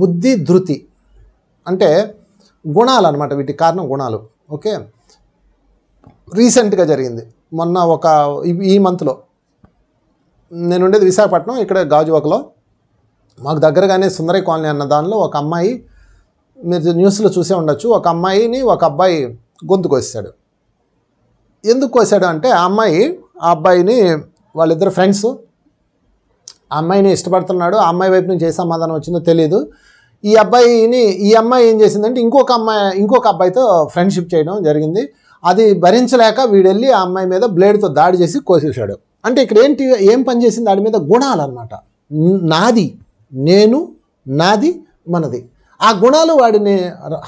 బుద్ధి ధృతి అంటే గుణాలు అనమాట వీటి కారణం గుణాలు ఓకే రీసెంట్గా జరిగింది మొన్న ఒక ఈ మంత్లో నేను ఉండేది విశాఖపట్నం ఇక్కడ గాజువాకలో మాకు దగ్గరగానే సుందరై కాలనీ అన్న దానిలో ఒక అమ్మాయి మీరు న్యూస్లో చూసే ఉండొచ్చు ఒక అమ్మాయిని ఒక అబ్బాయి గొంతు కోసాడు ఎందుకు కోసాడు అంటే ఆ అమ్మాయి ఆ అబ్బాయిని వాళ్ళిద్దరు ఫ్రెండ్స్ ఆ అమ్మాయిని ఇష్టపడుతున్నాడు ఆ అమ్మాయి వైపు నుంచి ఏ సమాధానం వచ్చిందో తెలియదు ఈ అబ్బాయిని ఈ అమ్మాయి ఏం చేసిందంటే ఇంకొక అమ్మాయి ఇంకొక అబ్బాయితో ఫ్రెండ్షిప్ చేయడం జరిగింది అది భరించలేక వీడెళ్ళి ఆ అమ్మాయి మీద బ్లేడ్తో దాడి చేసి కోసేశాడు అంటే ఇక్కడ ఏంటి ఏం పని చేసింది మీద గుణాలు అనమాట నాది నేను నాది మనది ఆ గుణాలు వాడిని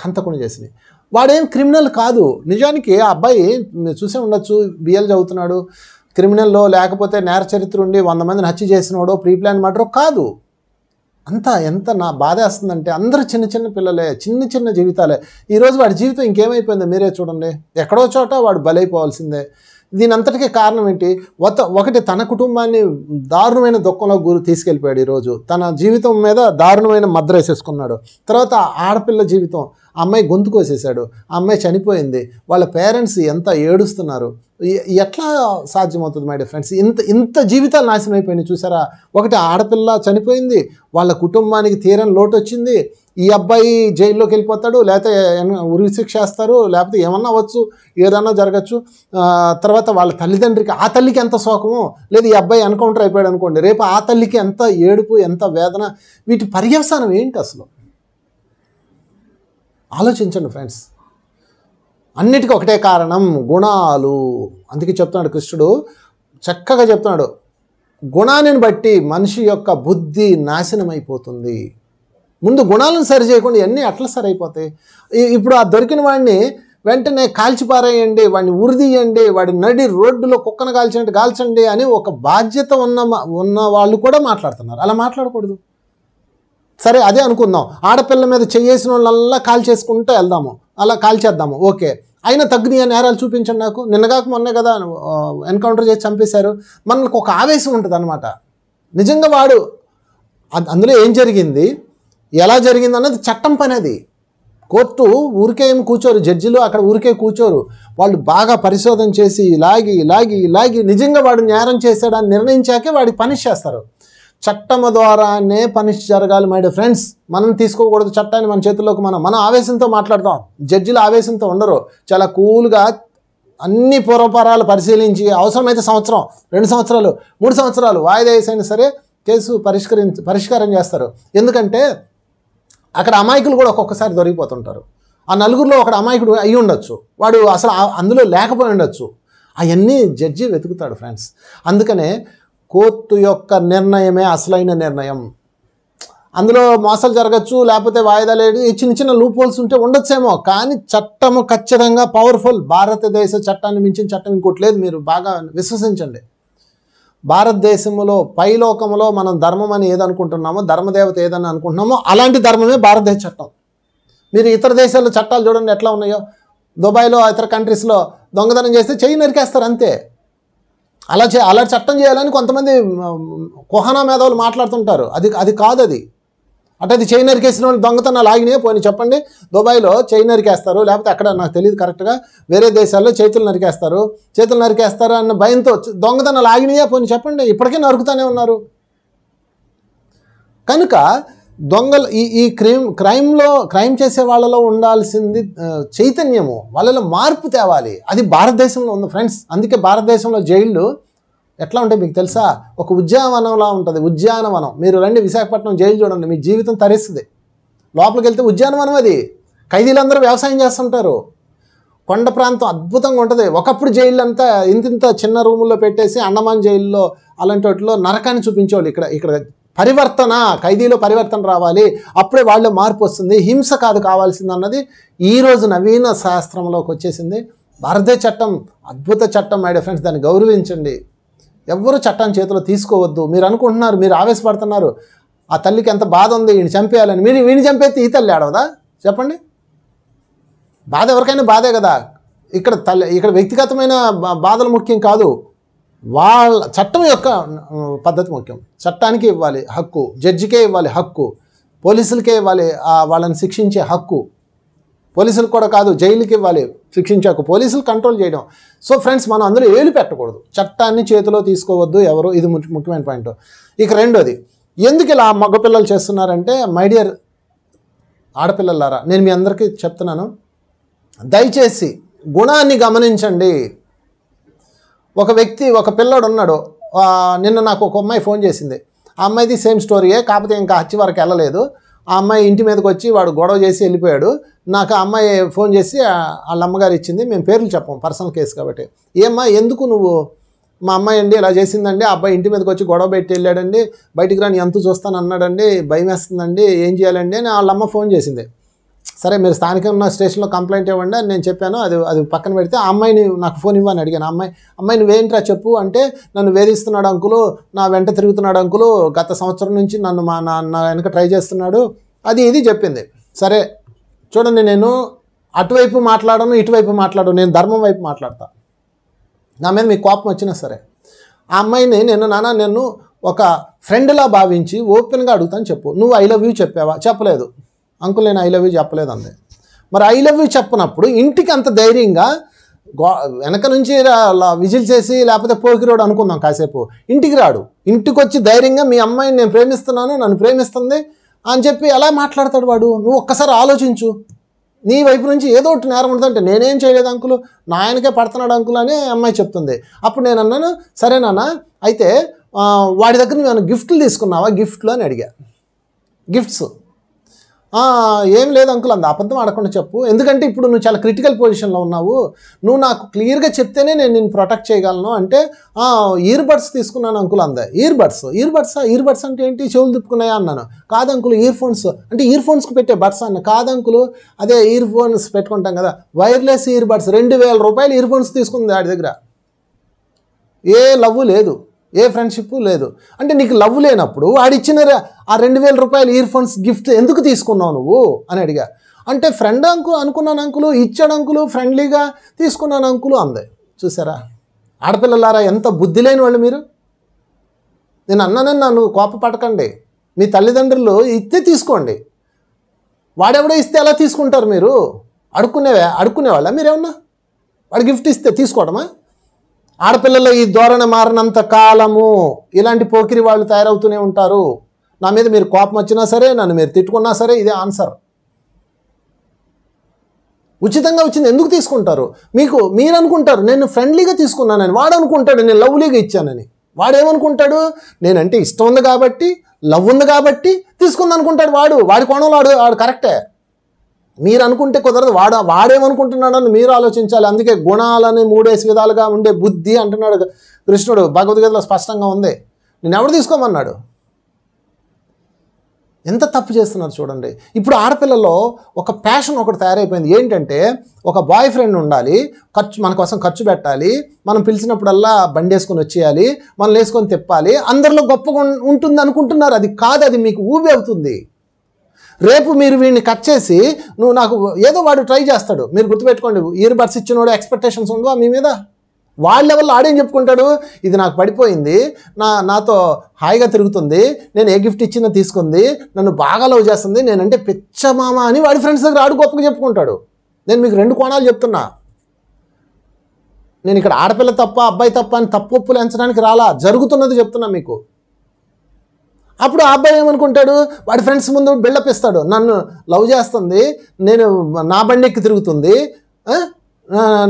హంతకుని చేసినాయి వాడేం క్రిమినల్ కాదు నిజానికి ఆ అబ్బాయి చూసే ఉండొచ్చు బిఎల్ చదువుతున్నాడు క్రిమినల్లో లేకపోతే నేర చరిత్ర ఉండి వంద మందిని హత్య చేసినోడో ప్రీ ప్లాన్ మర్డరో కాదు అంతా ఎంత నా బాధ వేస్తుందంటే అందరూ చిన్న చిన్న పిల్లలే చిన్న చిన్న జీవితాలే ఈరోజు వాడి జీవితం ఇంకేమైపోయిందో మీరే చూడండి ఎక్కడో చోట వాడు బలైపోవాల్సిందే దీని అంతటికీ కారణం ఏంటి ఒకటి తన కుటుంబాన్ని దారుణమైన దుఃఖంలో గురి తీసుకెళ్ళిపోయాడు ఈరోజు తన జీవితం మీద దారుణమైన మద్ర వేసేసుకున్నాడు తర్వాత ఆడపిల్ల జీవితం అమ్మాయి గొంతు కోసేశాడు అమ్మాయి చనిపోయింది వాళ్ళ పేరెంట్స్ ఎంత ఏడుస్తున్నారు ఎట్లా సాధ్యమవుతుంది మై ఫ్రెండ్స్ ఇంత ఇంత జీవితాలు నాశనం అయిపోయినాయి చూసారా ఒకటి ఆడపిల్ల చనిపోయింది వాళ్ళ కుటుంబానికి తీరని లోటు వచ్చింది ఈ అబ్బాయి జైల్లోకి వెళ్ళిపోతాడు లేకపోతే ఉరి శిక్ష వేస్తారు లేకపోతే ఏమన్నా అవ్వచ్చు ఏదన్నా జరగచ్చు తర్వాత వాళ్ళ తల్లిదండ్రికి ఆ తల్లికి ఎంత శోకము లేదు ఈ అబ్బాయి ఎన్కౌంటర్ అయిపోయాడు అనుకోండి రేపు ఆ తల్లికి ఎంత ఏడుపు ఎంత వేదన వీటి పర్యవసానం ఏంటి అసలు ఆలోచించండి ఫ్రెండ్స్ అన్నిటికీ ఒకటే కారణం గుణాలు అందుకే చెప్తున్నాడు కృష్ణుడు చక్కగా చెప్తున్నాడు గుణాన్ని బట్టి మనిషి యొక్క బుద్ధి నాశనమైపోతుంది ముందు గుణాలను సరి చేయకుండా ఇవన్నీ అట్లా సరైపోతాయి ఇప్పుడు ఆ దొరికిన వాడిని వెంటనే కాల్చిపారేయండి వాడిని ఉరిదీయండి వాడి నడి రోడ్డులో కుక్కను కాల్చినట్టు కాల్చండి అని ఒక బాధ్యత ఉన్న ఉన్న వాళ్ళు కూడా మాట్లాడుతున్నారు అలా మాట్లాడకూడదు సరే అదే అనుకుందాం ఆడపిల్ల మీద చేసిన వాళ్ళల్లా కాల్ వెళ్దాము అలా కాల్ చేద్దాము ఓకే అయినా తగ్గినాయి ఆ నేరాలు చూపించండి నాకు నిన్నగాక మొన్నే కదా ఎన్కౌంటర్ చేసి చంపేశారు మనకు ఒక ఆవేశం ఉంటుంది అనమాట నిజంగా వాడు అందులో ఏం జరిగింది ఎలా జరిగిందన్నది చట్టం పని అది కోర్టు ఊరికే ఏమి కూర్చోరు జడ్జిలు అక్కడ ఊరికే కూర్చోరు వాళ్ళు బాగా పరిశోధన చేసి లాగి లాగి లాగి నిజంగా వాడు న్యాయం చేశాడని నిర్ణయించాకే వాడికి పనిష్ చేస్తారు చట్టం ద్వారానే పనిష్ జరగాలి మై ఫ్రెండ్స్ మనం తీసుకోకూడదు చట్టాన్ని మన చేతుల్లోకి మనం మనం ఆవేశంతో మాట్లాడతాం జడ్జిలు ఆవేశంతో ఉండరు చాలా కూల్గా అన్ని పూర్వపరాలు పరిశీలించి అవసరమైతే సంవత్సరం రెండు సంవత్సరాలు మూడు సంవత్సరాలు వాయిదా వేసైనా సరే కేసు పరిష్కరించి పరిష్కారం చేస్తారు ఎందుకంటే అక్కడ అమాయకులు కూడా ఒక్కొక్కసారి దొరికిపోతుంటారు ఆ నలుగురిలో ఒక అమాయకుడు అయి ఉండొచ్చు వాడు అసలు అందులో లేకపోయి ఉండొచ్చు అవన్నీ జడ్జి వెతుకుతాడు ఫ్రెండ్స్ అందుకనే కోర్టు యొక్క నిర్ణయమే అసలైన నిర్ణయం అందులో మోసాలు జరగచ్చు లేకపోతే వాయిదా లేదు చిన్న చిన్న లూప్ హోల్స్ ఉంటే ఉండొచ్చేమో కానీ చట్టము ఖచ్చితంగా పవర్ఫుల్ భారతదేశ చట్టాన్ని మించిన చట్టం ఇంకోటి లేదు మీరు బాగా విశ్వసించండి భారతదేశంలో పైలోకంలో మనం ధర్మం అని ఏదనుకుంటున్నామో ధర్మదేవత ఏదని అనుకుంటున్నామో అలాంటి ధర్మమే భారతదేశ చట్టం మీరు ఇతర దేశాల్లో చట్టాలు చూడండి ఎట్లా ఉన్నాయో దుబాయ్లో ఇతర కంట్రీస్లో దొంగతనం చేస్తే చెయ్యి నరికేస్తారు అంతే అలా చే అలా చట్టం చేయాలని కొంతమంది కుహనా మేధావులు మాట్లాడుతుంటారు అది అది కాదు అది అంటే అది చైన్ నరికేసిన వాళ్ళు దొంగతనాలు ఆగినే పోయి చెప్పండి దుబాయ్లో చైన్ నరికేస్తారు లేకపోతే అక్కడ నాకు తెలియదు కరెక్ట్గా వేరే దేశాల్లో చేతులు నరికేస్తారు చేతులు నరికేస్తారు అన్న భయంతో దొంగతనాలు ఆగినాయే పోయి చెప్పండి ఇప్పటికే నరుకుతూనే ఉన్నారు కనుక దొంగలు ఈ ఈ క్రైమ్ క్రైమ్లో క్రైమ్ చేసే వాళ్ళలో ఉండాల్సింది చైతన్యము వాళ్ళలో మార్పు తేవాలి అది భారతదేశంలో ఉంది ఫ్రెండ్స్ అందుకే భారతదేశంలో జైళ్ళు ఎట్లా ఉంటాయి మీకు తెలుసా ఒక ఉద్యానవనంలా ఉంటుంది ఉద్యానవనం మీరు రండి విశాఖపట్నం జైలు చూడండి మీ జీవితం తరిస్తుంది లోపలికి వెళ్తే ఉద్యానవనం అది ఖైదీలందరూ వ్యవసాయం చేస్తుంటారు కొండ ప్రాంతం అద్భుతంగా ఉంటుంది ఒకప్పుడు జైలు అంతా ఇంతింత చిన్న రూముల్లో పెట్టేసి అండమాన్ జైల్లో అలాంటి వాటిలో నరకాన్ని చూపించేవాళ్ళు ఇక్కడ ఇక్కడ పరివర్తన ఖైదీలో పరివర్తన రావాలి అప్పుడే వాళ్ళు మార్పు వస్తుంది హింస కాదు కావాల్సింది అన్నది ఈరోజు నవీన శాస్త్రంలోకి వచ్చేసింది భారతీయ చట్టం అద్భుత చట్టం మై ఫ్రెండ్స్ దాన్ని గౌరవించండి ఎవ్వరూ చట్టాన్ని చేతిలో తీసుకోవద్దు మీరు అనుకుంటున్నారు మీరు ఆవేశపడుతున్నారు ఆ తల్లికి ఎంత బాధ ఉంది ఈయన చంపేయాలని మీరు వీడిని చంపేస్తే ఈ తల్లి ఆడవదా చెప్పండి బాధ ఎవరికైనా బాధే కదా ఇక్కడ తల్లి ఇక్కడ వ్యక్తిగతమైన బాధలు ముఖ్యం కాదు వాళ్ళ చట్టం యొక్క పద్ధతి ముఖ్యం చట్టానికి ఇవ్వాలి హక్కు జడ్జికే ఇవ్వాలి హక్కు పోలీసులకే ఇవ్వాలి వాళ్ళని శిక్షించే హక్కు పోలీసులకు కూడా కాదు జైలుకి ఇవ్వాలి శిక్షించాక పోలీసులు కంట్రోల్ చేయడం సో ఫ్రెండ్స్ మనం అందులో ఏలు పెట్టకూడదు చట్టాన్ని చేతిలో తీసుకోవద్దు ఎవరు ఇది ముఖ్యమైన పాయింట్ ఇక రెండోది ఎందుకు ఇలా మగపిల్లలు చేస్తున్నారంటే మై డియర్ ఆడపిల్లలారా నేను మీ అందరికీ చెప్తున్నాను దయచేసి గుణాన్ని గమనించండి ఒక వ్యక్తి ఒక పిల్లడు ఉన్నాడు నిన్న నాకు ఒక అమ్మాయి ఫోన్ చేసింది ఆ అమ్మాయిది సేమ్ స్టోరీయే కాకపోతే ఇంకా హత్య వరకు వెళ్ళలేదు ఆ అమ్మాయి ఇంటి మీదకి వచ్చి వాడు గొడవ చేసి వెళ్ళిపోయాడు నాకు ఆ అమ్మాయి ఫోన్ చేసి వాళ్ళ అమ్మగారు ఇచ్చింది మేము పేర్లు చెప్పం పర్సనల్ కేసు కాబట్టి ఏమ్మా ఎందుకు నువ్వు మా అమ్మాయి అండి ఇలా చేసిందండి ఆ అబ్బాయి ఇంటి మీదకి వచ్చి గొడవ పెట్టి వెళ్ళాడండి బయటికి రాని ఎంత చూస్తాను అన్నాడండి భయం వేస్తుందండి ఏం చేయాలండి అని వాళ్ళ అమ్మ ఫోన్ చేసింది సరే మీరు స్థానికంగా స్టేషన్లో కంప్లైంట్ ఇవ్వండి అని నేను చెప్పాను అది అది పక్కన పెడితే ఆ అమ్మాయిని నాకు ఫోన్ ఇవ్వని అడిగాను అమ్మాయి అమ్మాయి నువ్వేంట్రా చెప్పు అంటే నన్ను వేధిస్తున్నాడు అంకులు నా వెంట తిరుగుతున్నాడు అంకులు గత సంవత్సరం నుంచి నన్ను మా నా వెనక ట్రై చేస్తున్నాడు అది ఇది చెప్పింది సరే చూడండి నేను అటువైపు మాట్లాడను ఇటువైపు మాట్లాడను నేను ధర్మం వైపు మాట్లాడతా నా మీద మీకు కోపం వచ్చినా సరే ఆ అమ్మాయిని నేను నాన్న నేను ఒక ఫ్రెండ్లా భావించి ఓపెన్గా అడుగుతాను చెప్పు నువ్వు ఐ లవ్ యూ చెప్పావా చెప్పలేదు అంకుల్ నేను ఐ లవ్ యూ చెప్పలేదంది మరి ఐ లవ్ యూ చెప్పనప్పుడు ఇంటికి అంత ధైర్యంగా గో వెనక నుంచి విజిల్ చేసి లేకపోతే పోకిరాడు అనుకుందాం కాసేపు ఇంటికి రాడు ఇంటికి వచ్చి ధైర్యంగా మీ అమ్మాయిని నేను ప్రేమిస్తున్నాను నన్ను ప్రేమిస్తుంది అని చెప్పి ఎలా మాట్లాడతాడు వాడు నువ్వు ఒక్కసారి ఆలోచించు నీ వైపు నుంచి ఏదో ఒకటి నేరం ఉంటుందంటే నేనేం చేయలేదు అంకులు నా ఆయనకే పడుతున్నాడు అంకులు అని అమ్మాయి చెప్తుంది అప్పుడు నేను అన్నాను సరే నాన్న అయితే వాడి దగ్గర నేను గిఫ్ట్లు తీసుకున్నావా గిఫ్ట్లు అని అడిగా గిఫ్ట్స్ ఏం లేదు అంకుల్ అంది అబద్ధం ఆడకుండా చెప్పు ఎందుకంటే ఇప్పుడు నువ్వు చాలా క్రిటికల్ పొజిషన్లో ఉన్నావు నువ్వు నాకు క్లియర్గా చెప్తేనే నేను నేను ప్రొటెక్ట్ చేయగలను అంటే ఇయర్బడ్స్ తీసుకున్నాను అంకుల్ అంద ఇయర్బడ్స్ ఇయర్బడ్స్ ఇయర్బడ్స్ అంటే ఏంటి చెవులు తిప్పుకున్నాయా అన్నాను కాదు అంకుల్ ఇయర్ ఫోన్స్ అంటే ఇయర్ ఫోన్స్కి పెట్టే బడ్స్ అన్న కాదు అంకులు అదే ఇయర్ ఫోన్స్ పెట్టుకుంటాం కదా వైర్లెస్ ఇయర్బడ్స్ రెండు వేల రూపాయలు ఇయర్ ఫోన్స్ తీసుకుంది వాడి దగ్గర ఏ లవ్ లేదు ఏ ఫ్రెండ్షిప్ లేదు అంటే నీకు లవ్ లేనప్పుడు ఆడిచ్చిన ఆ రెండు వేల రూపాయలు ఇయర్ ఫోన్స్ గిఫ్ట్ ఎందుకు తీసుకున్నావు నువ్వు అని అడిగా అంటే ఫ్రెండ్ అంకు అనుకున్నాను అంకులు ఇచ్చాడు అంకులు ఫ్రెండ్లీగా తీసుకున్నాను అంకులు అంది చూసారా ఆడపిల్లలారా ఎంత బుద్ధి లేని వాళ్ళు మీరు నేను అన్నానని నన్ను కోప పడకండి మీ తల్లిదండ్రులు ఇస్తే తీసుకోండి వాడెవడో ఇస్తే ఎలా తీసుకుంటారు మీరు అడుక్కునేవా అడుక్కునేవాళ్ళ మీరేమన్నా వాడు గిఫ్ట్ ఇస్తే తీసుకోవడమా ఆడపిల్లలు ఈ ధోరణి మారినంత కాలము ఇలాంటి పోకిరి వాళ్ళు తయారవుతూనే ఉంటారు నా మీద మీరు కోపం వచ్చినా సరే నన్ను మీరు తిట్టుకున్నా సరే ఇదే ఆన్సర్ ఉచితంగా వచ్చింది ఎందుకు తీసుకుంటారు మీకు మీరు అనుకుంటారు నేను ఫ్రెండ్లీగా తీసుకున్నానని వాడు అనుకుంటాడు నేను లవ్లీగా ఇచ్చానని వాడేమనుకుంటాడు నేనంటే ఇష్టం ఉంది కాబట్టి లవ్ ఉంది కాబట్టి తీసుకుందనుకుంటాడు వాడు వాడి కోణంలో వాడు వాడు కరెక్టే మీరు అనుకుంటే కుదరదు వాడేమనుకుంటున్నాడు వాడేమనుకుంటున్నాడని మీరు ఆలోచించాలి అందుకే గుణాలని మూడేసి విధాలుగా ఉండే బుద్ధి అంటున్నాడు కృష్ణుడు భగవద్గీతలో స్పష్టంగా ఉంది నేను ఎవడు తీసుకోమన్నాడు ఎంత తప్పు చేస్తున్నారు చూడండి ఇప్పుడు ఆడపిల్లలో ఒక ప్యాషన్ ఒకటి తయారైపోయింది ఏంటంటే ఒక బాయ్ ఫ్రెండ్ ఉండాలి ఖర్చు మన కోసం ఖర్చు పెట్టాలి మనం పిలిచినప్పుడల్లా బండి వేసుకొని వచ్చేయాలి మనం వేసుకొని తిప్పాలి అందరిలో గొప్పగా ఉంటుంది అనుకుంటున్నారు అది కాదు అది మీకు ఊబి అవుతుంది రేపు మీరు వీడిని కట్ చేసి నువ్వు నాకు ఏదో వాడు ట్రై చేస్తాడు మీరు గుర్తుపెట్టుకోండి ఇయర్ బర్స్ వాడు ఎక్స్పెక్టేషన్స్ ఉందా మీ మీద వాళ్ళ లెవెల్లో ఆడేం చెప్పుకుంటాడు ఇది నాకు పడిపోయింది నా నాతో హాయిగా తిరుగుతుంది నేను ఏ గిఫ్ట్ ఇచ్చినా తీసుకుంది నన్ను బాగా లవ్ చేస్తుంది నేనంటే పెచ్చమామ అని వాడి ఫ్రెండ్స్ దగ్గర ఆడు గొప్పగా చెప్పుకుంటాడు నేను మీకు రెండు కోణాలు చెప్తున్నా నేను ఇక్కడ ఆడపిల్ల తప్ప అబ్బాయి తప్ప అని తప్పు ఒప్పులు ఎంచడానికి రాలా జరుగుతున్నది చెప్తున్నా మీకు అప్పుడు ఆ అబ్బాయి ఏమనుకుంటాడు వాడి ఫ్రెండ్స్ ముందు బిల్డప్ ఇస్తాడు నన్ను లవ్ చేస్తుంది నేను నా బండికి తిరుగుతుంది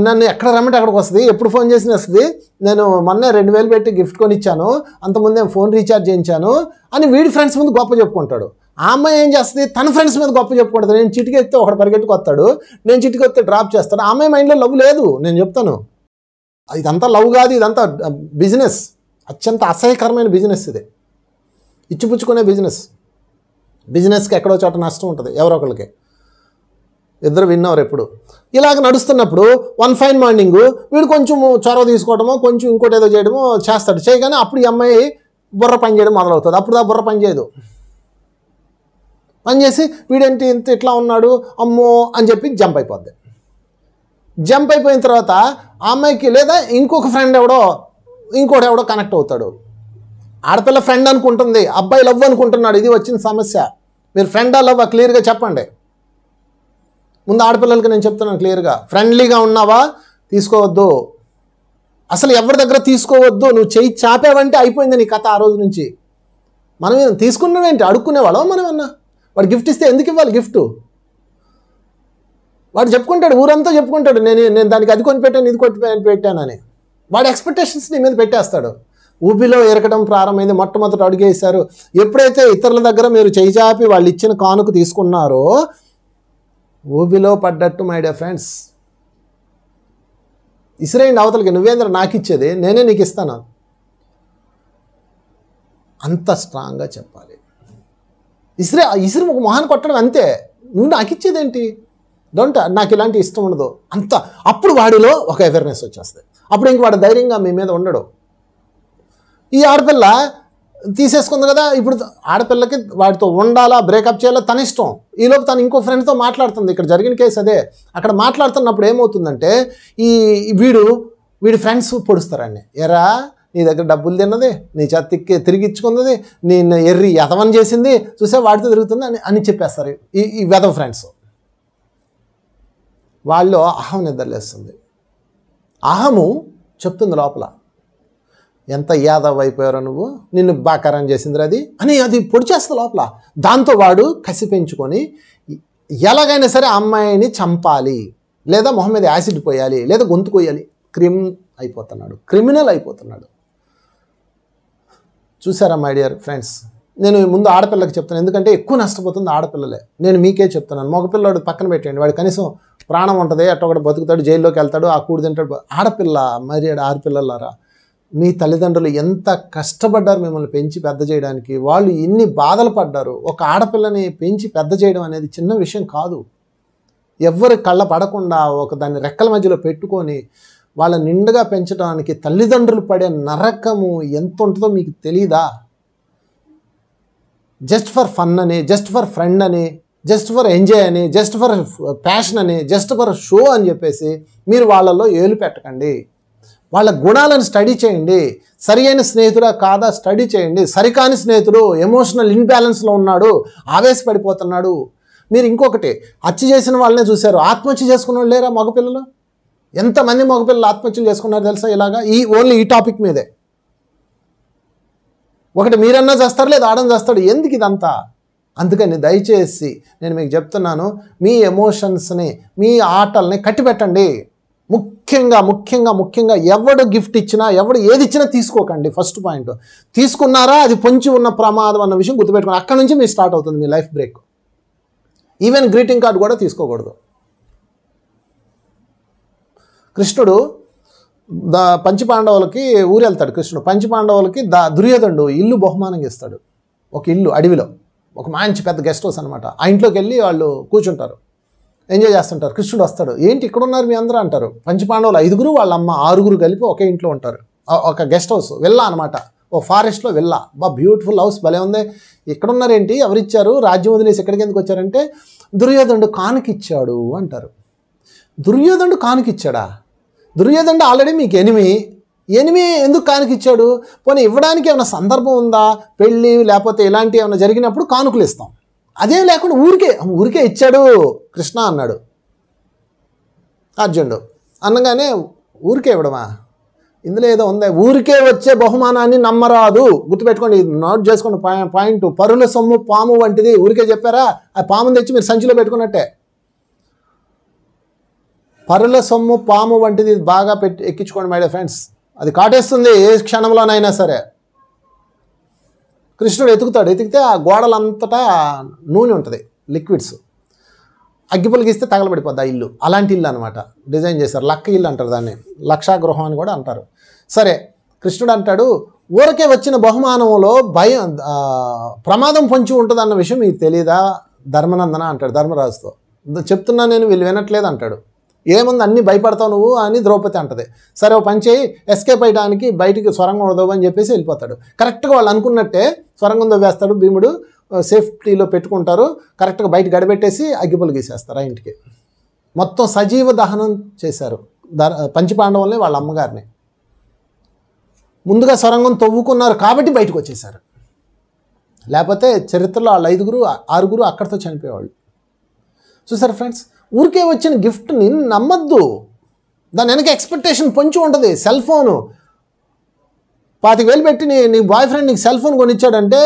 నన్ను ఎక్కడ రమ్మంటే అక్కడికి వస్తుంది ఎప్పుడు ఫోన్ చేసిన వస్తుంది నేను మొన్నే రెండు వేలు పెట్టి గిఫ్ట్ కొనిచ్చాను అంతకుముందు నేను ఫోన్ రీఛార్జ్ చేయించాను అని వీడి ఫ్రెండ్స్ ముందు గొప్ప చెప్పుకుంటాడు ఆ అమ్మాయి ఏం చేస్తుంది తన ఫ్రెండ్స్ మీద గొప్ప చెప్పుకుంటుంది నేను ఒకటి పరిగెట్టుకు పరిగెట్టుకొస్తాడు నేను వస్తే డ్రాప్ చేస్తాడు ఆ అమ్మాయి మైండ్లో లవ్ లేదు నేను చెప్తాను ఇదంతా లవ్ కాదు ఇదంతా బిజినెస్ అత్యంత అసహ్యకరమైన బిజినెస్ ఇది ఇచ్చిపుచ్చుకునే బిజినెస్ బిజినెస్కి ఎక్కడో చోట నష్టం ఉంటుంది ఎవరో ఒకరికి ఇద్దరు విన్నవారు ఎప్పుడు ఇలాగ నడుస్తున్నప్పుడు వన్ ఫైన్ మార్నింగ్ వీడు కొంచెం చొరవ తీసుకోవడము కొంచెం ఇంకోటి ఏదో చేయడమో చేస్తాడు చేయగానే అప్పుడు ఈ అమ్మాయి బుర్ర పని చేయడం మొదలవుతుంది అప్పుడు ఆ బుర్ర పని చేయదు పని చేసి వీడేంటి ఇంత ఇట్లా ఉన్నాడు అమ్మో అని చెప్పి జంప్ అయిపోద్ది జంప్ అయిపోయిన తర్వాత ఆ అమ్మాయికి లేదా ఇంకొక ఫ్రెండ్ ఎవడో ఇంకోటి ఎవడో కనెక్ట్ అవుతాడు ఆడపిల్ల ఫ్రెండ్ అనుకుంటుంది అబ్బాయి లవ్ అనుకుంటున్నాడు ఇది వచ్చిన సమస్య మీరు ఫ్రెండా లవ్ క్లియర్గా చెప్పండి ముందు ఆడపిల్లలకి నేను చెప్తున్నాను క్లియర్గా ఫ్రెండ్లీగా ఉన్నావా తీసుకోవద్దు అసలు ఎవరి దగ్గర తీసుకోవద్దు నువ్వు చేయి చాపావంటే అయిపోయింది నీ కథ ఆ రోజు నుంచి మనం తీసుకున్నామేంటి అడుక్కునేవాళ్ళం మనం అన్న వాడు గిఫ్ట్ ఇస్తే ఎందుకు ఇవ్వాలి గిఫ్ట్ వాడు చెప్పుకుంటాడు ఊరంతా చెప్పుకుంటాడు నేను నేను దానికి అది కొని పెట్టాను ఇది కొట్టి పెట్టానని వాడి ఎక్స్పెక్టేషన్స్ నీ మీద పెట్టేస్తాడు ఊపిలో ఎరకడం ప్రారంభమైంది మొట్టమొదటి అడుగేశారు ఎప్పుడైతే ఇతరుల దగ్గర మీరు చేయిజాపి వాళ్ళు ఇచ్చిన కానుక తీసుకున్నారో ఊబిలో పడ్డట్టు మై డియర్ ఫ్రెండ్స్ ఇసిరేయండి అవతలకి నువ్వేంద్ర నాకు ఇచ్చేది నేనే నీకు ఇస్తాను అంత స్ట్రాంగ్గా చెప్పాలి ఇసిరే ఇసిరి ఒక మొహాన్ని కొట్టడం అంతే నువ్వు నాకు ఏంటి డోంట్ నాకు ఇలాంటి ఇష్టం ఉండదు అంత అప్పుడు వాడిలో ఒక అవేర్నెస్ వచ్చేస్తుంది అప్పుడు ఇంక వాడు ధైర్యంగా మీ మీద ఉండడు ఈ ఆడపిల్ల తీసేసుకుంది కదా ఇప్పుడు ఆడపిల్లకి వాడితో ఉండాలా బ్రేకప్ చేయాలా తన ఇష్టం ఈలోపు తను ఇంకో ఫ్రెండ్తో మాట్లాడుతుంది ఇక్కడ జరిగిన కేసు అదే అక్కడ మాట్లాడుతున్నప్పుడు ఏమవుతుందంటే ఈ వీడు వీడి ఫ్రెండ్స్ పొడుస్తారండి ఎరా నీ దగ్గర డబ్బులు తిన్నది నీ చేత తిక్కి ఇచ్చుకున్నది నేను ఎర్రి యతమని చేసింది చూసే వాడితో తిరుగుతుంది అని అని చెప్పేస్తారు ఈ ఈ వెదవ ఫ్రెండ్స్ వాళ్ళు అహం నిద్రలేస్తుంది అహము చెప్తుంది లోపల ఎంత యాదవ్ అయిపోయారో నువ్వు నిన్ను బాకారం చేసిందిరా అది అని అది పొడిచేస్తా లోపల దాంతో వాడు కసి పెంచుకొని ఎలాగైనా సరే అమ్మాయిని చంపాలి లేదా మొహం మీద యాసిడ్ పోయాలి లేదా గొంతు కొయ్యాలి క్రిమ్ అయిపోతున్నాడు క్రిమినల్ అయిపోతున్నాడు చూసారా మై డియర్ ఫ్రెండ్స్ నేను ముందు ఆడపిల్లకి చెప్తాను ఎందుకంటే ఎక్కువ నష్టపోతుంది ఆడపిల్లలే నేను మీకే చెప్తున్నాను మగపిల్లవాడు పక్కన పెట్టండి వాడు కనీసం ప్రాణం ఉంటుంది ఒకటి బతుకుతాడు జైల్లోకి వెళ్తాడు ఆ కూడు తింటాడు ఆడపిల్ల మరి ఆడపిల్లలారా మీ తల్లిదండ్రులు ఎంత కష్టపడ్డారు మిమ్మల్ని పెంచి పెద్ద చేయడానికి వాళ్ళు ఎన్ని బాధలు పడ్డారు ఒక ఆడపిల్లని పెంచి పెద్ద చేయడం అనేది చిన్న విషయం కాదు ఎవ్వరి కళ్ళ పడకుండా ఒక దాన్ని రెక్కల మధ్యలో పెట్టుకొని వాళ్ళ నిండుగా పెంచడానికి తల్లిదండ్రులు పడే నరకము ఎంత ఉంటుందో మీకు తెలీదా జస్ట్ ఫర్ ఫన్ అని జస్ట్ ఫర్ ఫ్రెండ్ అని జస్ట్ ఫర్ ఎంజాయ్ అని జస్ట్ ఫర్ ప్యాషన్ అని జస్ట్ ఫర్ షో అని చెప్పేసి మీరు వాళ్ళల్లో ఏలు పెట్టకండి వాళ్ళ గుణాలను స్టడీ చేయండి సరి అయిన స్నేహితుడా కాదా స్టడీ చేయండి సరికాని స్నేహితుడు ఎమోషనల్ ఇన్బ్యాలెన్స్లో ఉన్నాడు ఆవేశపడిపోతున్నాడు మీరు ఇంకొకటి హత్య చేసిన వాళ్ళనే చూశారు ఆత్మహత్య చేసుకున్న వాళ్ళు లేరా మగపిల్లలు ఎంతమంది మగపిల్లలు ఆత్మహత్యలు చేసుకున్నారు తెలుసా ఇలాగా ఈ ఓన్లీ ఈ టాపిక్ మీదే ఒకటి మీరన్నా చేస్తారు లేదా ఆడని చేస్తాడు ఎందుకు ఇదంతా అందుకని దయచేసి నేను మీకు చెప్తున్నాను మీ ఎమోషన్స్ని మీ ఆటల్ని కట్టిపెట్టండి ముఖ్యంగా ముఖ్యంగా ముఖ్యంగా ఎవడు గిఫ్ట్ ఇచ్చినా ఎవడు ఏది ఇచ్చినా తీసుకోకండి ఫస్ట్ పాయింట్ తీసుకున్నారా అది పొంచి ఉన్న ప్రమాదం అన్న విషయం గుర్తుపెట్టుకుని అక్కడ నుంచి మీ స్టార్ట్ అవుతుంది మీ life break even greeting card కూడా తీసుకోకూడదు కృష్ణుడు దా పంచిపాండవులకి ఊరు వెళ్తాడు కృష్ణుడు పంచిపాండవులకి దా దుర్యోధనుడు ఇల్లు బహుమానం ఇస్తాడు ఒక ఇల్లు అడవిలో ఒక మంచి పెద్ద గెస్ట్ హౌస్ అనమాట ఆ ఇంట్లోకి వెళ్ళి వాళ్ళు కూర్చుంటారు ఎంజాయ్ చేస్తుంటారు కృష్ణుడు వస్తాడు ఏంటి ఇక్కడ ఉన్నారు మీ అందరూ అంటారు పంచపాండవులు ఐదుగురు వాళ్ళ అమ్మ ఆరుగురు కలిపి ఒకే ఇంట్లో ఉంటారు ఒక గెస్ట్ హౌస్ వెళ్ళా అనమాట ఓ ఫారెస్ట్లో వెళ్ళా బా బ్యూటిఫుల్ హౌస్ భలే ఉంది ఇక్కడ ఉన్నారేంటి ఎవరిచ్చారు రాజ్యం వదిలేసి ఎక్కడికి ఎందుకు వచ్చారంటే దుర్యోధనుడు కానుకిచ్చాడు అంటారు దుర్యోధనుడు కానుకిచ్చాడా దుర్యోధనుడు ఆల్రెడీ మీకు ఎనిమి ఎనిమి ఎందుకు కానుకిచ్చాడు పోనీ ఇవ్వడానికి ఏమైనా సందర్భం ఉందా పెళ్ళి లేకపోతే ఇలాంటివి ఏమైనా జరిగినప్పుడు కానుకలు ఇస్తాం అదే లేకుండా ఊరికే ఊరికే ఇచ్చాడు కృష్ణ అన్నాడు అర్జునుడు అనగానే ఊరికే ఇవ్వడమా ఇందులో ఏదో ఉందా ఊరికే వచ్చే బహుమానాన్ని నమ్మరాదు గుర్తుపెట్టుకోండి నోట్ చేసుకోండి పాయింట్ పరుల సొమ్ము పాము వంటిది ఊరికే చెప్పారా ఆ పాము తెచ్చి మీరు సంచిలో పెట్టుకున్నట్టే పరుల సొమ్ము పాము వంటిది బాగా పెట్టి ఎక్కించుకోండి మై డియర్ ఫ్రెండ్స్ అది కాటేస్తుంది ఏ క్షణంలోనైనా సరే కృష్ణుడు ఎతుకుతాడు ఎతికితే ఆ గోడలంతటా నూనె ఉంటుంది లిక్విడ్స్ అగ్గి ఇస్తే తగలబడిపోద్ది ఆ ఇల్లు అలాంటి ఇల్లు అనమాట డిజైన్ చేశారు లక్క ఇల్లు అంటారు దాన్ని లక్షాగృహం అని కూడా అంటారు సరే కృష్ణుడు అంటాడు ఊరకే వచ్చిన బహుమానంలో భయం ప్రమాదం పొంచి ఉంటుంది అన్న విషయం మీకు తెలియదా ధర్మనందన అంటాడు ధర్మరాజుతో చెప్తున్నా నేను వీళ్ళు వినట్లేదు అంటాడు ఏముంది అన్ని భయపడతావు నువ్వు అని ద్రౌపది అంటది సరే ఓ పని చేయి ఎస్కేప్ అయ్యడానికి బయటికి స్వరంగం ఉండదు అని చెప్పేసి వెళ్ళిపోతాడు కరెక్ట్గా వాళ్ళు అనుకున్నట్టే స్వరంగం వేస్తాడు భీముడు సేఫ్టీలో పెట్టుకుంటారు కరెక్ట్గా బయట గడబెట్టేసి అగ్గిపలు గీసేస్తారు ఆ ఇంటికి మొత్తం సజీవ దహనం చేశారు పంచపాండవుల్ని వాళ్ళ అమ్మగారిని ముందుగా సొరంగం తవ్వుకున్నారు కాబట్టి బయటకు వచ్చేసారు లేకపోతే చరిత్రలో వాళ్ళ ఐదుగురు ఆరుగురు అక్కడితో చనిపోయేవాళ్ళు చూసారు ఫ్రెండ్స్ ఊరికే వచ్చిన గిఫ్ట్ని నమ్మద్దు దాని వెనక ఎక్స్పెక్టేషన్ పొంచి ఉంటుంది సెల్ ఫోను పాతిక వేలు పెట్టి నీ నీ బాయ్ ఫ్రెండ్ నీకు సెల్ ఫోన్ కొనిచ్చాడంటే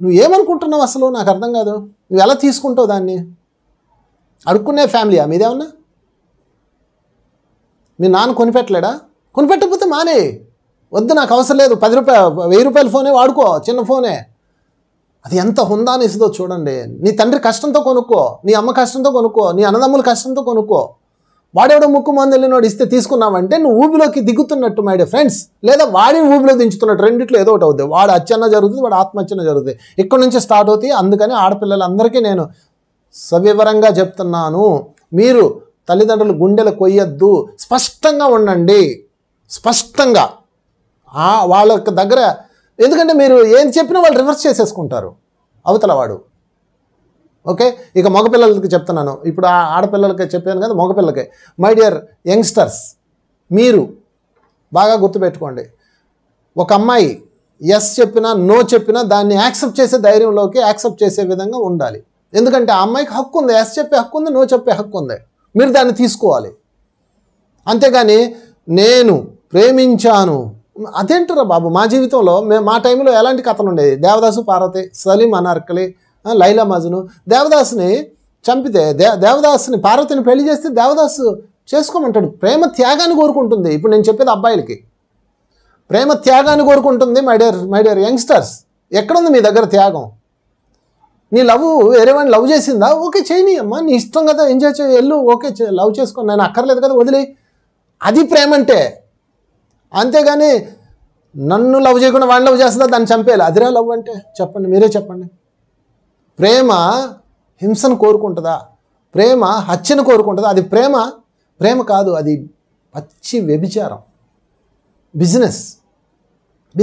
నువ్వు ఏమనుకుంటున్నావు అసలు నాకు అర్థం కాదు నువ్వు ఎలా తీసుకుంటావు దాన్ని అడుక్కునే ఫ్యామిలీయా మీదేమన్నా మీ నాన్న కొనిపెట్టలేడా కొనిపెట్టకపోతే మానే వద్దు నాకు అవసరం లేదు పది రూపాయలు వెయ్యి రూపాయల ఫోనే వాడుకో చిన్న ఫోనే అది ఎంత హుందా అనేసిదో చూడండి నీ తండ్రి కష్టంతో కొనుక్కో నీ అమ్మ కష్టంతో కొనుక్కో నీ అన్నదమ్ముల కష్టంతో కొనుక్కో వాడేవాడు ముక్కు మందెళ్ళినోడు ఇస్తే తీసుకున్నామంటే నువ్వు ఊబిలోకి దిగుతున్నట్టు మై డే ఫ్రెండ్స్ లేదా వాడి ఊబిలో దించుతున్నట్టు రెండిట్లో ఏదో ఒకటి అవుతుంది వాడు అచ్చన్న జరుగుతుంది వాడు ఆత్మహత్యన జరుగుతుంది ఇక్కడ నుంచి స్టార్ట్ అవుతాయి అందుకని ఆడపిల్లలందరికీ నేను సవివరంగా చెప్తున్నాను మీరు తల్లిదండ్రులు గుండెలు కొయ్యొద్దు స్పష్టంగా ఉండండి స్పష్టంగా వాళ్ళ దగ్గర ఎందుకంటే మీరు ఏం చెప్పినా వాళ్ళు రివర్స్ చేసేసుకుంటారు అవతల వాడు ఓకే ఇక మగపిల్లలకి చెప్తున్నాను ఇప్పుడు ఆ ఆడపిల్లలకి చెప్పాను కదా మగపిల్లకి మై డియర్ యంగ్స్టర్స్ మీరు బాగా గుర్తుపెట్టుకోండి ఒక అమ్మాయి ఎస్ చెప్పినా నో చెప్పినా దాన్ని యాక్సెప్ట్ చేసే ధైర్యంలోకి యాక్సెప్ట్ చేసే విధంగా ఉండాలి ఎందుకంటే ఆ అమ్మాయికి హక్కు ఉంది ఎస్ చెప్పే హక్కు ఉంది నో చెప్పే హక్కు ఉంది మీరు దాన్ని తీసుకోవాలి అంతేగాని నేను ప్రేమించాను అదేంటారా బాబు మా జీవితంలో మే మా టైంలో ఎలాంటి కథలు ఉండేది దేవదాసు పార్వతి సలీం అనార్కలి లైలా మజును దేవదాసుని చంపితే దే దేవదాసుని పార్వతిని పెళ్లి చేస్తే దేవదాసు చేసుకోమంటాడు ప్రేమ త్యాగాన్ని కోరుకుంటుంది ఇప్పుడు నేను చెప్పేది అబ్బాయిలకి ప్రేమ త్యాగాన్ని కోరుకుంటుంది my dear my dear youngsters ఎక్కడుంది మీ దగ్గర త్యాగం నీ లవ్ వేరేవాడిని లవ్ చేసిందా ఓకే చేయని అమ్మా నీ ఇష్టం కదా ఎంజాయ్ చేయ వెళ్ళు ఓకే లవ్ చేసుకో నేను అక్కర్లేదు కదా వదిలే అది ప్రేమ అంటే అంతేగాని నన్ను లవ్ చేయకుండా వాడిని లవ్ చేస్తుందా దాన్ని చంపేయాలి అదిరా లవ్ అంటే చెప్పండి మీరే చెప్పండి ప్రేమ హింసను కోరుకుంటుందా ప్రేమ హత్యను కోరుకుంటుందా అది ప్రేమ ప్రేమ కాదు అది పచ్చి వ్యభిచారం బిజినెస్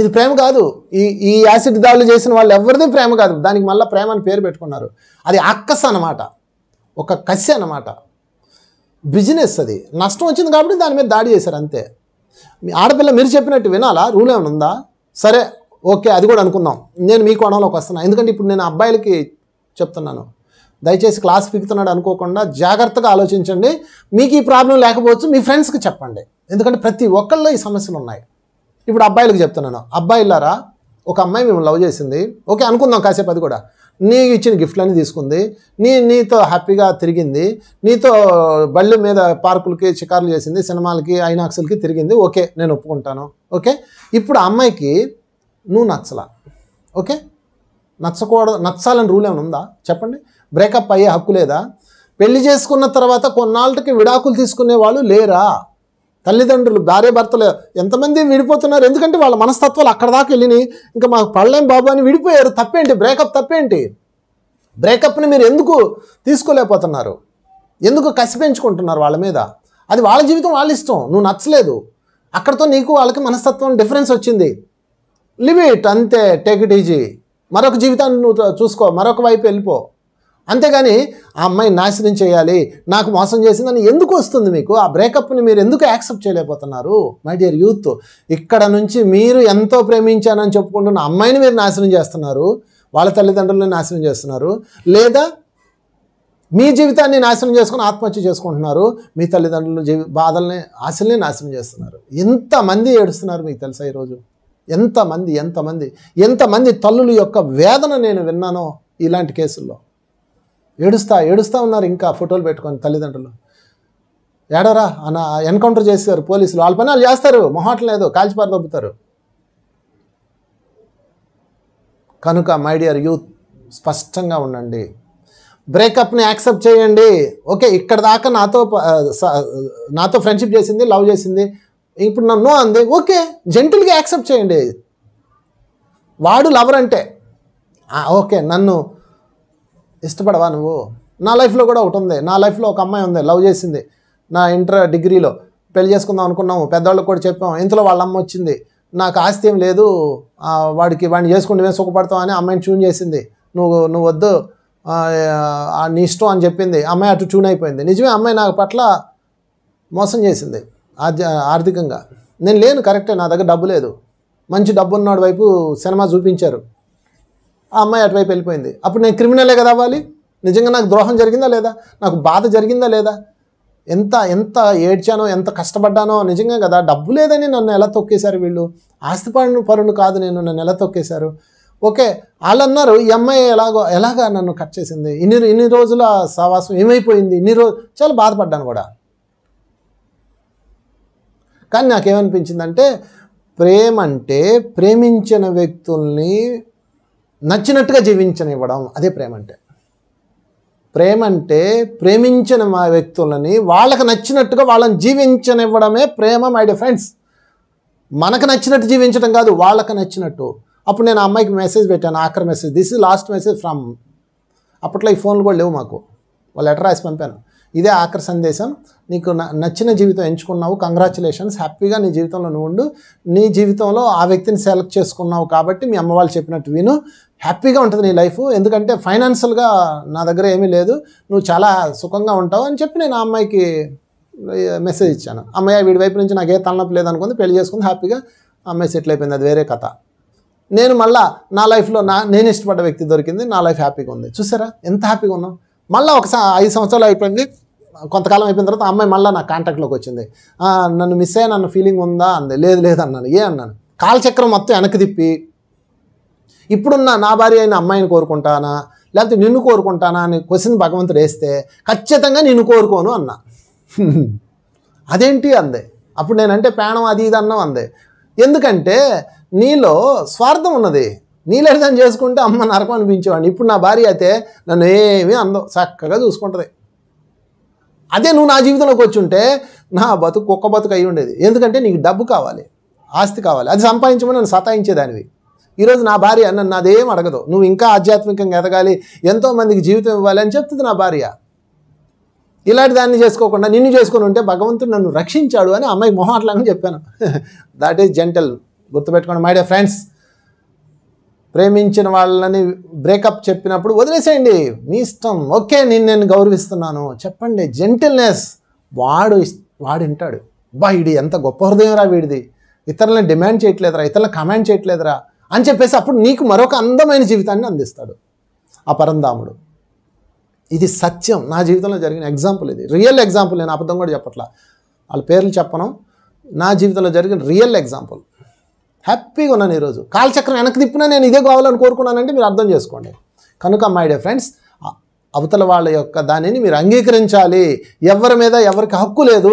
ఇది ప్రేమ కాదు ఈ ఈ యాసిడ్ దాడులు చేసిన వాళ్ళు ఎవరిది ప్రేమ కాదు దానికి మళ్ళీ ప్రేమ అని పేరు పెట్టుకున్నారు అది అక్కస్ అనమాట ఒక కసి అనమాట బిజినెస్ అది నష్టం వచ్చింది కాబట్టి దాని మీద దాడి చేశారు అంతే మీ ఆడపిల్ల మీరు చెప్పినట్టు వినాలా రూల్ ఏమైనా ఉందా సరే ఓకే అది కూడా అనుకుందాం నేను మీ కోణంలోకి వస్తున్నాను ఎందుకంటే ఇప్పుడు నేను అబ్బాయిలకి చెప్తున్నాను దయచేసి క్లాస్ పీకుతున్నాడు అనుకోకుండా జాగ్రత్తగా ఆలోచించండి మీకు ఈ ప్రాబ్లం లేకపోవచ్చు మీ ఫ్రెండ్స్కి చెప్పండి ఎందుకంటే ప్రతి ఒక్కళ్ళు ఈ సమస్యలు ఉన్నాయి ఇప్పుడు అబ్బాయిలకు చెప్తున్నాను అబ్బాయిలారా ఒక అమ్మాయి మేము లవ్ చేసింది ఓకే అనుకుందాం కాసేపు అది కూడా నీ ఇచ్చిన గిఫ్ట్లన్నీ తీసుకుంది నీ నీతో హ్యాపీగా తిరిగింది నీతో బళ్ళు మీద పార్కులకి షికార్లు చేసింది సినిమాలకి ఐనాక్సులకి తిరిగింది ఓకే నేను ఒప్పుకుంటాను ఓకే ఇప్పుడు ఆ అమ్మాయికి నువ్వు నచ్చలా ఓకే నచ్చకూడదు నచ్చాలని రూల్ ఏమైనా ఉందా చెప్పండి బ్రేకప్ అయ్యే హక్కు లేదా పెళ్లి చేసుకున్న తర్వాత కొన్నాళ్ళకి విడాకులు తీసుకునే వాళ్ళు లేరా తల్లిదండ్రులు భార్య భర్తలు ఎంతమంది విడిపోతున్నారు ఎందుకంటే వాళ్ళ మనస్తత్వాలు అక్కడ దాకా వెళ్ళిని ఇంకా మాకు పడలేం బాబు అని విడిపోయారు తప్పేంటి బ్రేకప్ తప్పేంటి బ్రేకప్ని మీరు ఎందుకు తీసుకోలేకపోతున్నారు ఎందుకు కసిపెంచుకుంటున్నారు వాళ్ళ మీద అది వాళ్ళ జీవితం వాళ్ళ ఇష్టం నువ్వు నచ్చలేదు అక్కడతో నీకు వాళ్ళకి మనస్తత్వం డిఫరెన్స్ వచ్చింది లిమిట్ అంతే టేక్ ఇట్ ఈజీ మరొక జీవితాన్ని నువ్వు చూసుకో మరొక వైపు వెళ్ళిపో అంతేగాని ఆ అమ్మాయి నాశనం చేయాలి నాకు మోసం చేసిందని ఎందుకు వస్తుంది మీకు ఆ బ్రేకప్ని మీరు ఎందుకు యాక్సెప్ట్ చేయలేకపోతున్నారు మై డియర్ యూత్ ఇక్కడ నుంచి మీరు ఎంతో ప్రేమించానని చెప్పుకుంటున్న అమ్మాయిని మీరు నాశనం చేస్తున్నారు వాళ్ళ తల్లిదండ్రులను నాశనం చేస్తున్నారు లేదా మీ జీవితాన్ని నాశనం చేసుకుని ఆత్మహత్య చేసుకుంటున్నారు మీ తల్లిదండ్రుల జీవి బాధల్ని ఆశల్ని నాశనం చేస్తున్నారు ఎంతమంది ఏడుస్తున్నారు మీకు తెలుసా ఈరోజు ఎంతమంది ఎంతమంది ఎంతమంది తల్లుల యొక్క వేదన నేను విన్నానో ఇలాంటి కేసుల్లో ఏడుస్తా ఏడుస్తూ ఉన్నారు ఇంకా ఫోటోలు పెట్టుకొని తల్లిదండ్రులు ఏడరా అన్న ఎన్కౌంటర్ చేస్తారు పోలీసులు వాళ్ళ పని వాళ్ళు చేస్తారు మొహాటం లేదు కాల్చిపారు దొబ్బుతారు కనుక మై డియర్ యూత్ స్పష్టంగా ఉండండి బ్రేకప్ని యాక్సెప్ట్ చేయండి ఓకే ఇక్కడ దాకా నాతో నాతో ఫ్రెండ్షిప్ చేసింది లవ్ చేసింది ఇప్పుడు నన్ను అంది ఓకే జెంటిల్గా యాక్సెప్ట్ చేయండి వాడు లవర్ అంటే ఓకే నన్ను ఇష్టపడవా నువ్వు నా లైఫ్లో కూడా ఒకటి ఉంది నా లైఫ్లో ఒక అమ్మాయి ఉంది లవ్ చేసింది నా ఇంటర్ డిగ్రీలో పెళ్లి చేసుకుందాం అనుకున్నాము పెద్దవాళ్ళకి కూడా చెప్పాము ఇంతలో వాళ్ళ అమ్మ వచ్చింది నాకు ఆస్తి ఏం లేదు వాడికి వాడిని చేసుకుంటే మేము సుఖపడతాం అని అమ్మాయిని ట్యూన్ చేసింది నువ్వు నువ్వు వద్దు నీ ఇష్టం అని చెప్పింది అమ్మాయి అటు ట్యూన్ అయిపోయింది నిజమే అమ్మాయి నాకు పట్ల మోసం చేసింది ఆర్థికంగా నేను లేను కరెక్టే నా దగ్గర డబ్బు లేదు మంచి డబ్బు ఉన్నవాడి వైపు సినిమా చూపించారు ఆ అమ్మాయి అటువైపు వెళ్ళిపోయింది అప్పుడు నేను క్రిమినలే కదా అవ్వాలి నిజంగా నాకు ద్రోహం జరిగిందా లేదా నాకు బాధ జరిగిందా లేదా ఎంత ఎంత ఏడ్చానో ఎంత కష్టపడ్డానో నిజంగా కదా డబ్బు లేదని నన్ను ఎలా తొక్కేశారు వీళ్ళు ఆస్తిపరును పరును కాదు నేను నన్ను ఎలా తొక్కేశారు ఓకే వాళ్ళు అన్నారు ఈ అమ్మాయి ఎలాగో ఎలాగా నన్ను కట్ చేసింది ఇన్ని ఇన్ని రోజుల సావాసం ఏమైపోయింది ఇన్ని రోజు చాలా బాధపడ్డాను కూడా కానీ నాకేమనిపించిందంటే ప్రేమ అంటే ప్రేమించిన వ్యక్తుల్ని నచ్చినట్టుగా జీవించనివ్వడం అదే ప్రేమ అంటే ప్రేమ అంటే ప్రేమించిన మా వ్యక్తులని వాళ్ళకి నచ్చినట్టుగా వాళ్ళని జీవించనివ్వడమే ప్రేమ మై డి ఫ్రెండ్స్ మనకు నచ్చినట్టు జీవించడం కాదు వాళ్ళకి నచ్చినట్టు అప్పుడు నేను అమ్మాయికి మెసేజ్ పెట్టాను ఆఖరి message this is last message from అప్పట్లో ఈ ఫోన్లు కూడా లేవు మాకు వాళ్ళు లెటర్ రాసి పంపాను ఇదే ఆఖరి సందేశం నీకు నచ్చిన జీవితం ఎంచుకున్నావు కంగ్రాచులేషన్స్ హ్యాపీగా నీ జీవితంలో నువ్వు ఉండు నీ జీవితంలో ఆ వ్యక్తిని సెలెక్ట్ చేసుకున్నావు కాబట్టి మీ అమ్మ వాళ్ళు చెప్పినట్టు విను హ్యాపీగా ఉంటుంది నీ లైఫ్ ఎందుకంటే ఫైనాన్షియల్గా నా దగ్గర ఏమీ లేదు నువ్వు చాలా సుఖంగా ఉంటావు అని చెప్పి నేను ఆ అమ్మాయికి మెసేజ్ ఇచ్చాను అమ్మాయి వీడి వైపు నుంచి నాకు ఏ తలనొప్పి లేదనుకుంది పెళ్లి చేసుకుంది హ్యాపీగా అమ్మాయి సెటిల్ అయిపోయింది అది వేరే కథ నేను మళ్ళా నా లైఫ్లో నా నేను ఇష్టపడ్డ వ్యక్తి దొరికింది నా లైఫ్ హ్యాపీగా ఉంది చూసారా ఎంత హ్యాపీగా ఉన్నాం మళ్ళీ ఒకసారి ఐదు సంవత్సరాలు అయిపోయింది కొంతకాలం అయిపోయిన తర్వాత అమ్మాయి మళ్ళీ నా కాంటాక్ట్లోకి వచ్చింది నన్ను మిస్ అయ్యా నన్ను ఫీలింగ్ ఉందా అంది లేదు లేదు అన్నాను ఏ అన్నాను కాలచక్రం మొత్తం వెనక్కి తిప్పి ఇప్పుడున్న నా భార్య అయిన అమ్మాయిని కోరుకుంటానా లేకపోతే నిన్ను కోరుకుంటానా అని క్వశ్చన్ భగవంతుడు వేస్తే ఖచ్చితంగా నిన్ను కోరుకోను అన్నా అదేంటి అందే అప్పుడు నేనంటే ప్రాణం అది ఇది అన్నం అందే ఎందుకంటే నీలో స్వార్థం ఉన్నది నీలర్థం చేసుకుంటే అమ్మ నరకం అనిపించేవాడిని ఇప్పుడు నా భార్య అయితే నన్ను ఏమీ అందం చక్కగా చూసుకుంటుంది అదే నువ్వు నా జీవితంలోకి ఉంటే నా బతుకు కుక్క బతుకు అయి ఉండేది ఎందుకంటే నీకు డబ్బు కావాలి ఆస్తి కావాలి అది సంపాదించమని నన్ను సతాయించేదానివి ఈరోజు నా భార్య నన్ను నాదేం అడగదు నువ్వు ఇంకా ఆధ్యాత్మికంగా ఎదగాలి ఎంతోమందికి జీవితం ఇవ్వాలి అని చెప్తుంది నా భార్య ఇలాంటి దాన్ని చేసుకోకుండా నిన్ను చేసుకుని ఉంటే భగవంతుడు నన్ను రక్షించాడు అని అమ్మాయి మొహాట్లాగా చెప్పాను దాట్ ఈజ్ జెంటల్ గుర్తుపెట్టుకోండి మై డియర్ ఫ్రెండ్స్ ప్రేమించిన వాళ్ళని బ్రేకప్ చెప్పినప్పుడు వదిలేసేయండి మీ ఇష్టం ఓకే నేను నేను గౌరవిస్తున్నాను చెప్పండి జెంటిల్నెస్ వాడు వాడు వింటాడు బా ఇది ఎంత గొప్ప హృదయం రా వీడిది ఇతరులను డిమాండ్ చేయట్లేదురా ఇతరులను కమాండ్ చేయట్లేదురా అని చెప్పేసి అప్పుడు నీకు మరొక అందమైన జీవితాన్ని అందిస్తాడు ఆ పరంధాముడు ఇది సత్యం నా జీవితంలో జరిగిన ఎగ్జాంపుల్ ఇది రియల్ ఎగ్జాంపుల్ నేను అబద్ధం కూడా చెప్పట్లా వాళ్ళ పేర్లు చెప్పను నా జీవితంలో జరిగిన రియల్ ఎగ్జాంపుల్ హ్యాపీగా ఉన్నాను ఈరోజు కాలచక్రం వెనక్కి తిప్పినా నేను ఇదే కావాలని కోరుకున్నానంటే మీరు అర్థం చేసుకోండి కనుక మై డే ఫ్రెండ్స్ అవతల వాళ్ళ యొక్క దానిని మీరు అంగీకరించాలి ఎవరి మీద ఎవరికి హక్కు లేదు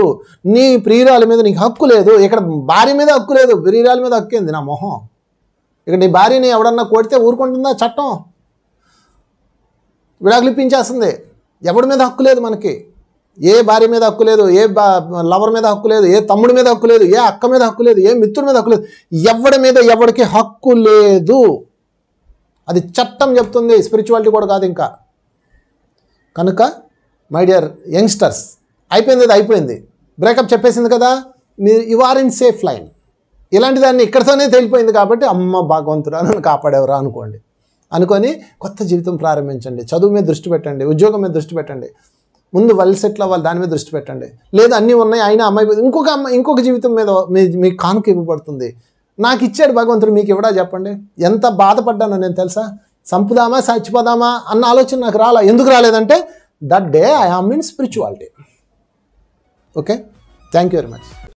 నీ ప్రియురాల మీద నీకు హక్కు లేదు ఇక్కడ భార్య మీద హక్కు లేదు ప్రియురాల మీద హక్కు ఏంది నా మొహం ఇక నీ భార్యని ఎవడన్నా కొడితే ఊరుకుంటుందా చట్టం విడాకులు ఎవడి మీద హక్కు లేదు మనకి ఏ భార్య మీద హక్కు లేదు ఏ లవర్ మీద హక్కు లేదు ఏ తమ్ముడి మీద హక్కు లేదు ఏ అక్క మీద హక్కు లేదు ఏ మిత్రుడి మీద హక్కు లేదు ఎవడి మీద ఎవడికి హక్కు లేదు అది చట్టం చెప్తుంది స్పిరిచువాలిటీ కూడా కాదు ఇంకా కనుక మై డియర్ యంగ్స్టర్స్ అయిపోయింది అది అయిపోయింది బ్రేకప్ చెప్పేసింది కదా మీరు you are in safe line ఇలాంటి దాన్ని ఇక్కడితోనే తేలిపోయింది కాబట్టి అమ్మ భాగవంతుడు నన్ను కాపాడేవరా అనుకోండి అనుకొని కొత్త జీవితం ప్రారంభించండి చదువు మీద దృష్టి పెట్టండి ఉద్యోగం మీద దృష్టి పెట్టండి ముందు వెల్ సెటిల్ వాళ్ళు దాని మీద దృష్టి పెట్టండి లేదు అన్నీ ఉన్నాయి అయినా అమ్మాయి ఇంకొక అమ్మాయి ఇంకొక జీవితం మీద మీకు కానుక ఇవ్వబడుతుంది నాకు ఇచ్చాడు భగవంతుడు మీకు ఇవ్వడా చెప్పండి ఎంత బాధపడ్డానో నేను తెలుసా చంపుదామా చచ్చిపోదామా అన్న ఆలోచన నాకు రాలా ఎందుకు రాలేదంటే that day I am mean spirituality okay thank you very much